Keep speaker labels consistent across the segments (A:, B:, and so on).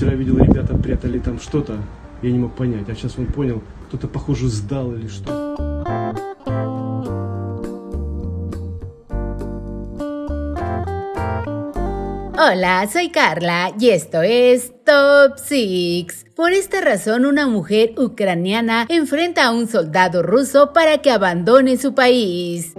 A: Вчера видел, ребята прятали там что-то, я не мог понять, а сейчас он понял, кто-то, похоже, сдал или что. Hola, soy Carla y esto es Top 6. Por esta razón, una mujer ucraniana enfrenta a un soldado ruso para que abandone su país.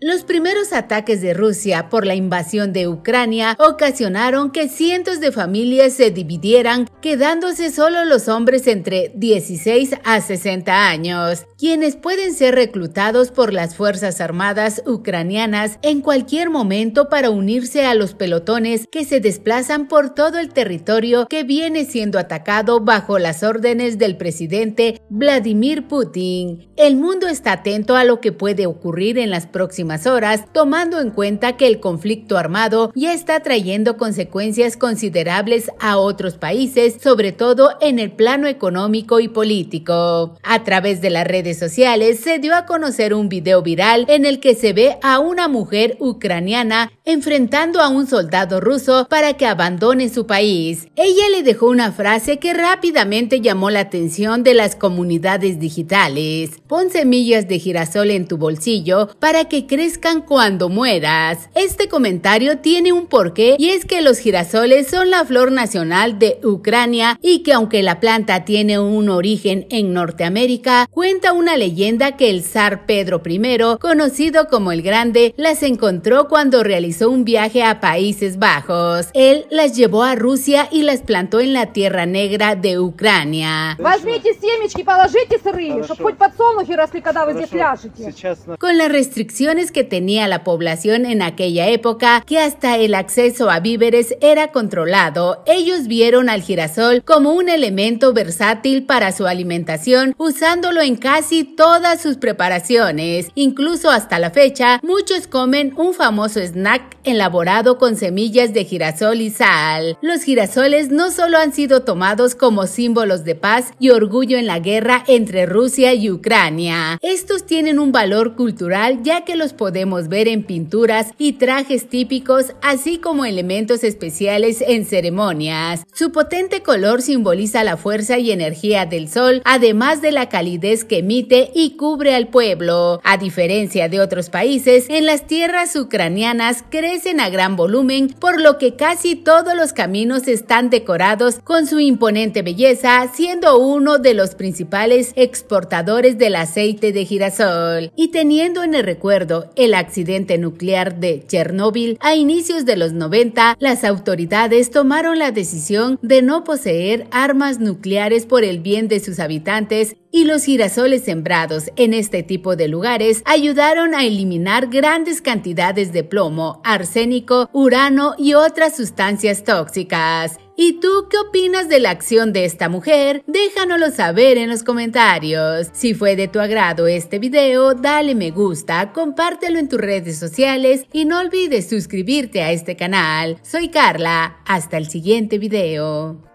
A: Los primeros ataques de Rusia por la invasión de Ucrania ocasionaron que cientos de familias se dividieran, quedándose solo los hombres entre 16 a 60 años, quienes pueden ser reclutados por las Fuerzas Armadas ucranianas en cualquier momento para unirse a los pelotones que se desplazan por todo el territorio que viene siendo atacado bajo las órdenes del presidente Vladimir Putin. El mundo está atento a lo que puede ocurrir en las próximas horas, tomando en cuenta que el conflicto armado ya está trayendo consecuencias considerables a otros países, sobre todo en el plano económico y político. A través de las redes sociales se dio a conocer un video viral en el que se ve a una mujer ucraniana enfrentando a un soldado ruso para que abandone su país. Ella le dejó una frase que rápidamente llamó la atención de las comunidades digitales. Pon semillas de girasol en tu bolsillo para que crezcan cuando mueras. Este comentario tiene un porqué y es que los girasoles son la flor nacional de Ucrania y que aunque la planta tiene un origen en Norteamérica, cuenta una leyenda que el zar Pedro I, conocido como el Grande, las encontró cuando realizó un viaje a Países Bajos. Él las llevó a Rusia y las plantó en la Tierra Negra de Ucrania. Con las restricciones que tenía la población en aquella época, que hasta el acceso a víveres era controlado, ellos vieron al girasol como un elemento versátil para su alimentación, usándolo en casi todas sus preparaciones. Incluso hasta la fecha, muchos comen un famoso snack elaborado con semillas de girasol y sal. Los girasoles no solo han sido tomados como símbolos de paz y orgullo en la guerra entre Rusia y Ucrania, estos tienen un valor cultural ya que los podemos ver en pinturas y trajes típicos, así como elementos especiales en ceremonias. Su potente color simboliza la fuerza y energía del sol, además de la calidez que emite y cubre al pueblo. A diferencia de otros países, en las tierras ucranianas crecen a gran volumen, por lo que casi todos los caminos están decorados con su imponente belleza, siendo uno de los principales exportadores del aceite de girasol. Y teniendo en el recuerdo el accidente nuclear de Chernóbil a inicios de los 90, las autoridades tomaron la decisión de no poseer armas nucleares por el bien de sus habitantes y los girasoles sembrados en este tipo de lugares ayudaron a eliminar grandes cantidades de plomo, arsénico, urano y otras sustancias tóxicas. ¿Y tú qué opinas de la acción de esta mujer? Déjanoslo saber en los comentarios. Si fue de tu agrado este video, dale me gusta, compártelo en tus redes sociales y no olvides suscribirte a este canal. Soy Carla, hasta el siguiente video.